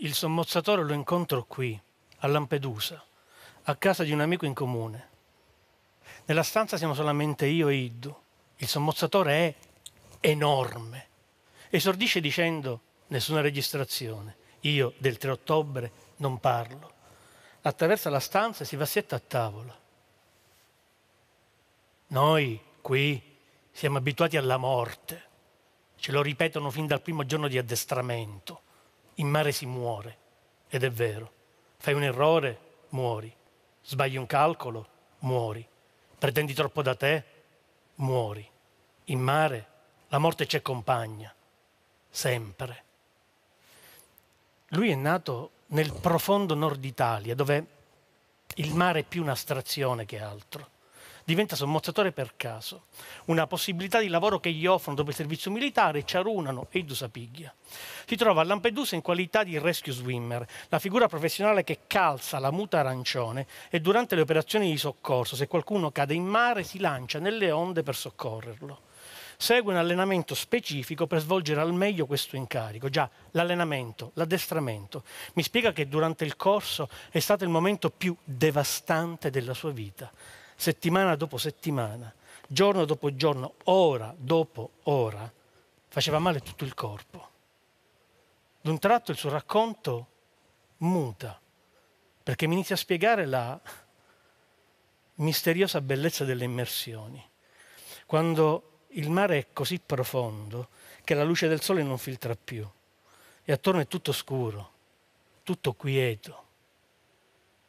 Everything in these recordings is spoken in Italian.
Il sommozzatore lo incontro qui, a Lampedusa, a casa di un amico in comune. Nella stanza siamo solamente io e Iddu. Il sommozzatore è enorme. Esordisce dicendo nessuna registrazione. Io del 3 ottobre non parlo. Attraversa la stanza e si va setta a tavola. Noi qui siamo abituati alla morte. Ce lo ripetono fin dal primo giorno di addestramento. In mare si muore, ed è vero. Fai un errore, muori. Sbagli un calcolo, muori. Pretendi troppo da te, muori. In mare la morte c'è compagna, sempre. Lui è nato nel profondo nord Italia, dove il mare è più un'astrazione che altro diventa sommozzatore per caso, una possibilità di lavoro che gli offrono dopo il servizio militare Ciarunano e Dusapiglia. Si trova a Lampedusa in qualità di rescue swimmer, la figura professionale che calza la muta arancione e durante le operazioni di soccorso, se qualcuno cade in mare, si lancia nelle onde per soccorrerlo segue un allenamento specifico per svolgere al meglio questo incarico. Già, l'allenamento, l'addestramento. Mi spiega che durante il corso è stato il momento più devastante della sua vita settimana dopo settimana, giorno dopo giorno, ora dopo ora, faceva male tutto il corpo. D'un tratto il suo racconto muta, perché mi inizia a spiegare la misteriosa bellezza delle immersioni. Quando il mare è così profondo che la luce del sole non filtra più e attorno è tutto scuro, tutto quieto.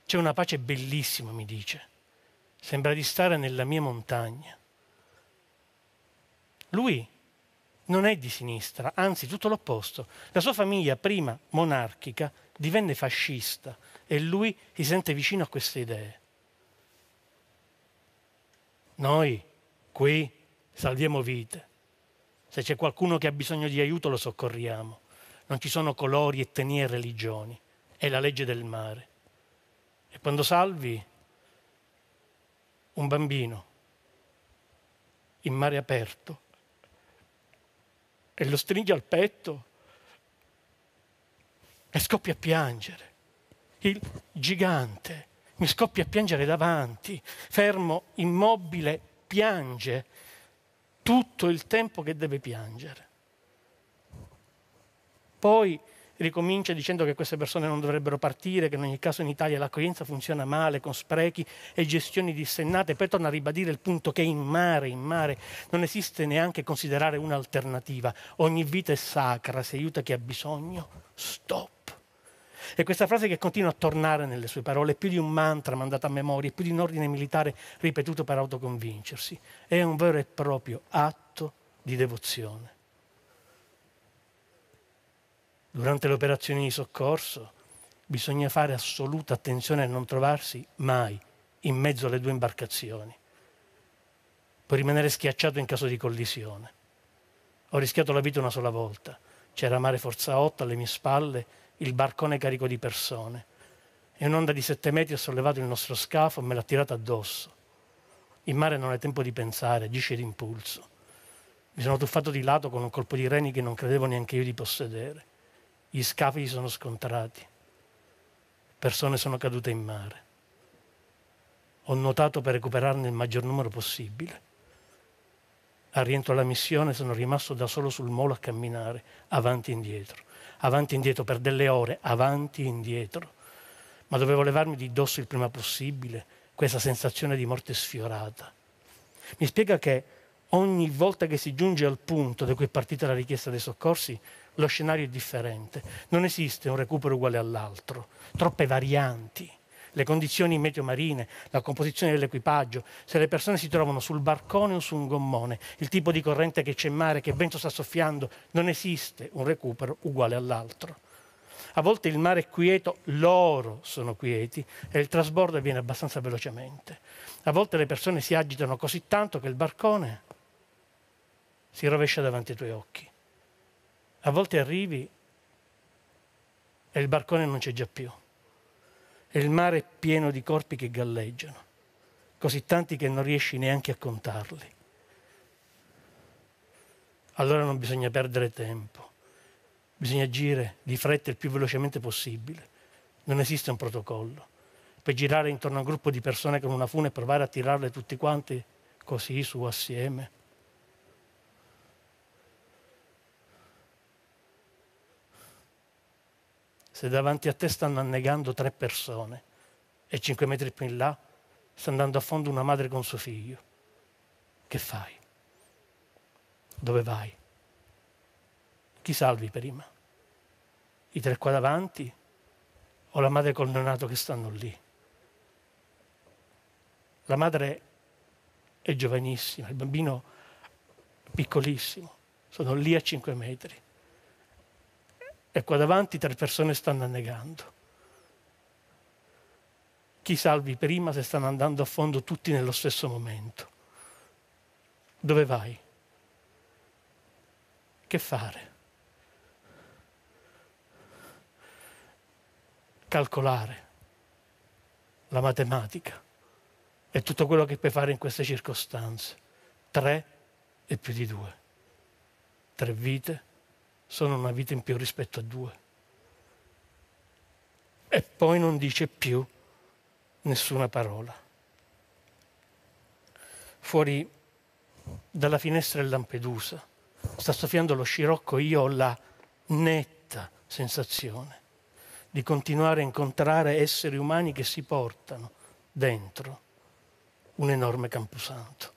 C'è una pace bellissima, mi dice Sembra di stare nella mia montagna. Lui non è di sinistra, anzi tutto l'opposto. La sua famiglia, prima monarchica, divenne fascista e lui si sente vicino a queste idee. Noi qui salviamo vite. Se c'è qualcuno che ha bisogno di aiuto lo soccorriamo. Non ci sono colori, etnie e religioni. È la legge del mare. E quando salvi un bambino in mare aperto e lo stringe al petto e scoppia a piangere. Il gigante mi scoppia a piangere davanti, fermo, immobile, piange tutto il tempo che deve piangere. Poi ricomincia dicendo che queste persone non dovrebbero partire, che in ogni caso in Italia l'accoglienza funziona male, con sprechi e gestioni dissennate, poi torna a ribadire il punto che in mare, in mare non esiste neanche considerare un'alternativa. Ogni vita è sacra, si aiuta chi ha bisogno, stop. E questa frase che continua a tornare nelle sue parole è più di un mantra mandato a memoria, è più di un ordine militare ripetuto per autoconvincersi. È un vero e proprio atto di devozione durante le operazioni di soccorso, bisogna fare assoluta attenzione a non trovarsi mai in mezzo alle due imbarcazioni. Può rimanere schiacciato in caso di collisione. Ho rischiato la vita una sola volta. C'era mare Forza 8 alle mie spalle, il barcone carico di persone. E un'onda di 7 metri ha sollevato il nostro scafo e me l'ha tirato addosso. In mare non hai tempo di pensare, agisce d'impulso. Mi sono tuffato di lato con un colpo di reni che non credevo neanche io di possedere gli scafi si sono scontrati, persone sono cadute in mare. Ho notato per recuperarne il maggior numero possibile. Al rientro alla missione sono rimasto da solo sul molo a camminare, avanti e indietro, avanti e indietro per delle ore, avanti e indietro. Ma dovevo levarmi di dosso il prima possibile questa sensazione di morte sfiorata. Mi spiega che ogni volta che si giunge al punto da cui è partita la richiesta dei soccorsi, lo scenario è differente. Non esiste un recupero uguale all'altro, troppe varianti. Le condizioni meteo marine, la composizione dell'equipaggio, se le persone si trovano sul barcone o su un gommone, il tipo di corrente che c'è in mare, che vento sta soffiando, non esiste un recupero uguale all'altro. A volte il mare è quieto, loro sono quieti e il trasbordo avviene abbastanza velocemente. A volte le persone si agitano così tanto che il barcone si rovescia davanti ai tuoi occhi. A volte arrivi e il barcone non c'è già più. E il mare è pieno di corpi che galleggiano, così tanti che non riesci neanche a contarli. Allora non bisogna perdere tempo, bisogna agire di fretta il più velocemente possibile. Non esiste un protocollo. Per girare intorno a un gruppo di persone con una fune e provare a tirarle tutti quanti così su assieme se davanti a te stanno annegando tre persone e cinque metri più in là sta andando a fondo una madre con suo figlio, che fai? Dove vai? Chi salvi prima? I tre qua davanti o la madre col neonato che stanno lì? La madre è giovanissima, il bambino piccolissimo, sono lì a cinque metri e qua davanti tre persone stanno annegando. Chi salvi prima se stanno andando a fondo tutti nello stesso momento? Dove vai? Che fare? Calcolare la matematica e tutto quello che puoi fare in queste circostanze. Tre e più di due. Tre vite sono una vita in più rispetto a due. E poi non dice più nessuna parola. Fuori dalla finestra di Lampedusa sta soffiando lo scirocco, io ho la netta sensazione di continuare a incontrare esseri umani che si portano dentro un enorme camposanto.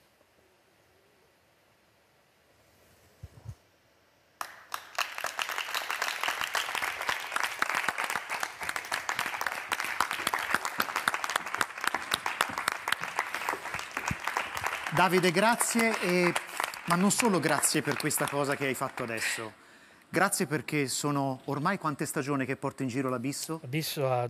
Davide, grazie, e... ma non solo grazie per questa cosa che hai fatto adesso. Grazie perché sono ormai quante stagioni che porta in giro l'Abisso? L'Abisso ha,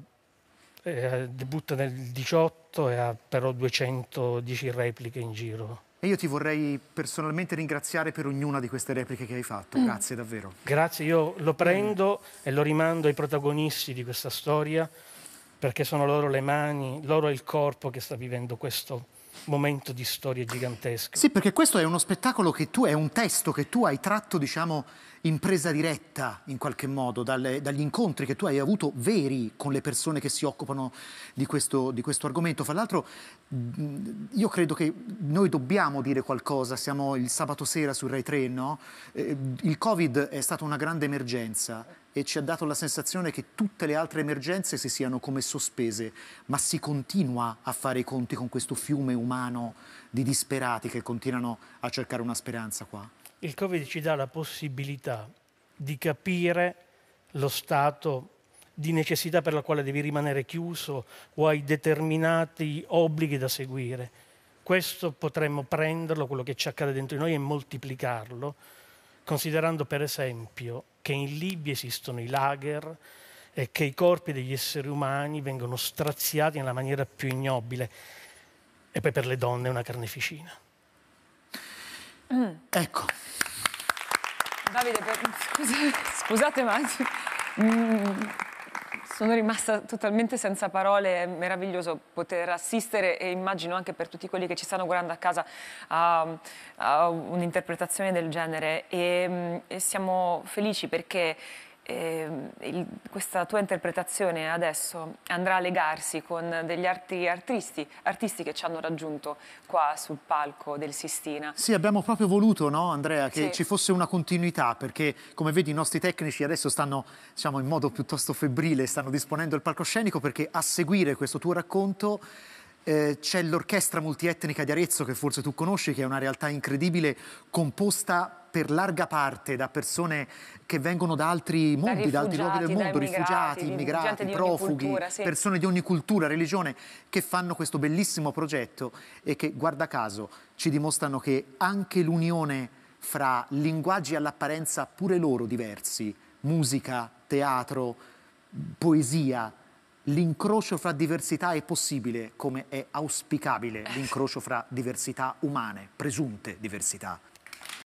eh, debutta nel 18 e ha però 210 repliche in giro. E io ti vorrei personalmente ringraziare per ognuna di queste repliche che hai fatto, mm. grazie davvero. Grazie, io lo mm. prendo mm. e lo rimando ai protagonisti di questa storia perché sono loro le mani, loro il corpo che sta vivendo questo momento di storie gigantesche. Sì, perché questo è uno spettacolo che tu, è un testo che tu hai tratto, diciamo, in presa diretta, in qualche modo, dalle, dagli incontri che tu hai avuto veri con le persone che si occupano di questo, di questo argomento. Fra l'altro, io credo che noi dobbiamo dire qualcosa, siamo il sabato sera su Rai 3, no? Eh, il Covid è stata una grande emergenza e ci ha dato la sensazione che tutte le altre emergenze si siano come sospese, ma si continua a fare i conti con questo fiume umano di disperati che continuano a cercare una speranza qua. Il Covid ci dà la possibilità di capire lo stato di necessità per la quale devi rimanere chiuso o hai determinati obblighi da seguire. Questo potremmo prenderlo, quello che ci accade dentro di noi, e moltiplicarlo considerando per esempio che in Libia esistono i lager e che i corpi degli esseri umani vengono straziati nella maniera più ignobile e poi per le donne è una carneficina. Mm. Ecco. Davide, per... Scusa, scusate ma... Mm. Sono rimasta totalmente senza parole, è meraviglioso poter assistere e immagino anche per tutti quelli che ci stanno guardando a casa a, a un'interpretazione del genere e, mm, e siamo felici perché eh, il, questa tua interpretazione adesso andrà a legarsi con degli altri artisti, artisti, che ci hanno raggiunto qua sul palco del Sistina. Sì, abbiamo proprio voluto, no, Andrea, che sì. ci fosse una continuità, perché come vedi i nostri tecnici adesso stanno diciamo, in modo piuttosto febbrile, stanno disponendo il palcoscenico perché a seguire questo tuo racconto eh, c'è l'orchestra multietnica di Arezzo che forse tu conosci, che è una realtà incredibile composta per larga parte da persone che vengono da altri mondi, da, da altri luoghi del mondo, rifugiati, immigrati, profughi, cultura, sì. persone di ogni cultura, religione, che fanno questo bellissimo progetto e che, guarda caso, ci dimostrano che anche l'unione fra linguaggi all'apparenza pure loro diversi, musica, teatro, poesia, l'incrocio fra diversità è possibile come è auspicabile l'incrocio fra diversità umane, presunte diversità.